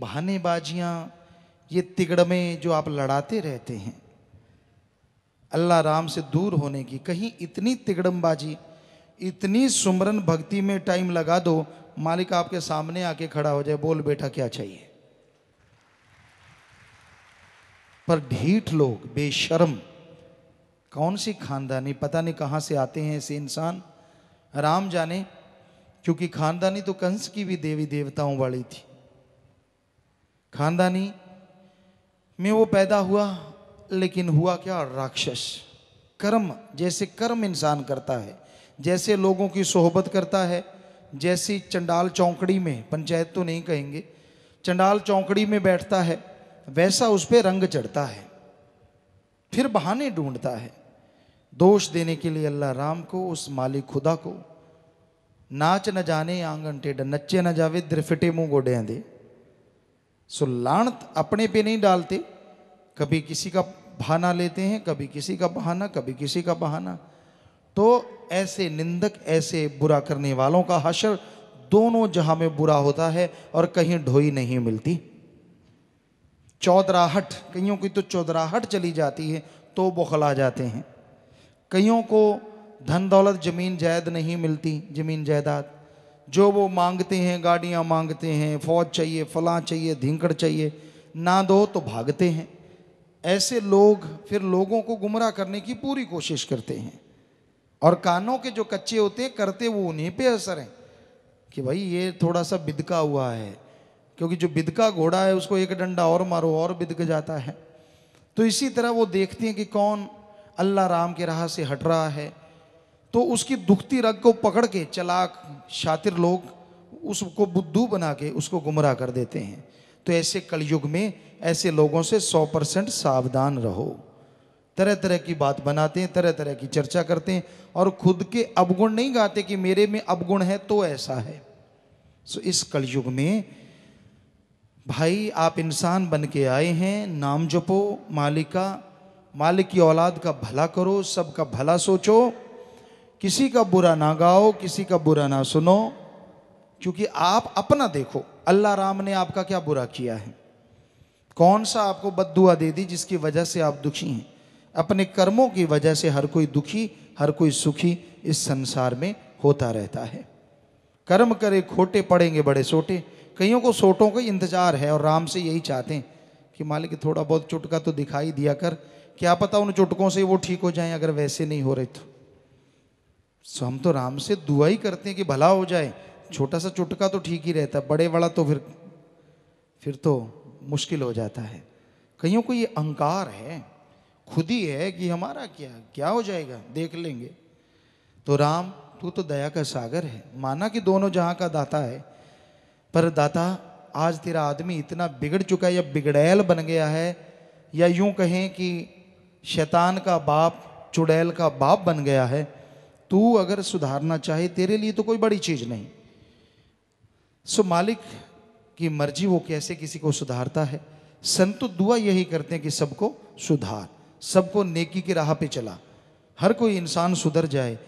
बहानेबाजियाँ ये तिगड़मे जो आप लड़ाते रहते हैं अल्लाह राम से दूर होने की कहीं इतनी तिगड़मबाजी इतनी सुमरन भक्ति में टाइम लगा दो मालिक आपके सामने आके खड़ा हो जाए बोल बेटा क्या चाहिए पर ढीठ लोग बेशर्म कौन सी खानदानी पता नहीं कहाँ से आते हैं ऐसे इंसान राम जाने क्योंकि खानदानी तो कंस की भी देवी देवताओं वाली थी खानदानी में वो पैदा हुआ लेकिन हुआ क्या राक्षस कर्म जैसे कर्म इंसान करता है जैसे लोगों की सोहबत करता है जैसी चंडाल चौंकड़ी में पंचायत तो नहीं कहेंगे चंडाल चौंकड़ी में बैठता है वैसा उस पर रंग चढ़ता है फिर बहाने ढूंढता है दोष देने के लिए अल्लाह राम को उस मालिक खुदा को नाच न जाने आंगन टेढ़ नच्चे न जावे द्रिफिटे मुँह गोडे दे सो लाण अपने पे नहीं डालते कभी किसी का बहाना लेते हैं कभी किसी का बहाना कभी किसी का बहाना तो ऐसे निंदक ऐसे बुरा करने वालों का हशर दोनों जहां में बुरा होता है और कहीं ढोई नहीं मिलती चौधराहट कईयों की तो चौधराहट चली जाती है तो बौखला जाते हैं कईयों को धन दौलत ज़मीन जायद नहीं मिलती ज़मीन जायदाद जो वो मांगते हैं गाड़ियाँ मांगते हैं फौज चाहिए फलां चाहिए धींकड़ चाहिए ना दो तो भागते हैं ऐसे लोग फिर लोगों को गुमराह करने की पूरी कोशिश करते हैं और कानों के जो कच्चे होते हैं करते वो उन्हीं पे असर हैं कि भाई ये थोड़ा सा बिदका हुआ है क्योंकि जो बिदका घोड़ा है उसको एक डंडा और मारो और बिदक जाता है तो इसी तरह वो देखते हैं कि कौन अल्लाह राम के राह से हट रहा है तो उसकी दुखती रग को पकड़ के चलाक शातिर लोग उसको बुद्धू बना के उसको गुमराह कर देते हैं तो ऐसे कलयुग में ऐसे लोगों से 100 परसेंट सावधान रहो तरह तरह की बात बनाते हैं तरह तरह की चर्चा करते हैं और खुद के अवगुण नहीं गाते कि मेरे में अवगुण है तो ऐसा है सो इस कलयुग में भाई आप इंसान बन के आए हैं नाम जपो मालिका मालिक की औलाद का भला करो सबका भला सोचो किसी का बुरा ना गाओ किसी का बुरा ना सुनो क्योंकि आप अपना देखो अल्लाह राम ने आपका क्या बुरा किया है कौन सा आपको बददुआ दे दी जिसकी वजह से आप दुखी हैं अपने कर्मों की वजह से हर कोई दुखी हर कोई सुखी इस संसार में होता रहता है कर्म करे खोटे पड़ेंगे बड़े सोटे कईयों को सोटों का इंतजार है और राम से यही चाहते हैं कि मालिक थोड़ा बहुत चुटका तो दिखाई दिया कर क्या पता उन चुटकों से वो ठीक हो जाए अगर वैसे नहीं हो रहे तो सो हम तो राम से दुआ ही करते हैं कि भला हो जाए छोटा सा चुटका तो ठीक ही रहता बड़े बड़ा तो फिर फिर तो मुश्किल हो जाता है कईयों को ये अहंकार है खुद ही है कि हमारा क्या क्या हो जाएगा देख लेंगे तो राम तू तो दया का सागर है माना कि दोनों जहाँ का दाता है पर दाता आज तेरा आदमी इतना बिगड़ चुका है या बिगड़ैल बन गया है या यूं कहें कि शैतान का बाप चुड़ैल का बाप बन गया है तू अगर सुधारना चाहे तेरे लिए तो कोई बड़ी चीज़ नहीं सो मालिक की मर्जी वो कैसे किसी को सुधारता है संत दुआ यही करते हैं कि सबको सुधार सबको नेकी की राह पे चला हर कोई इंसान सुधर जाए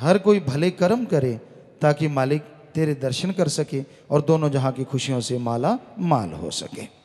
हर कोई भले कर्म करे ताकि मालिक तेरे दर्शन कर सके और दोनों जहां की खुशियों से माला माल हो सके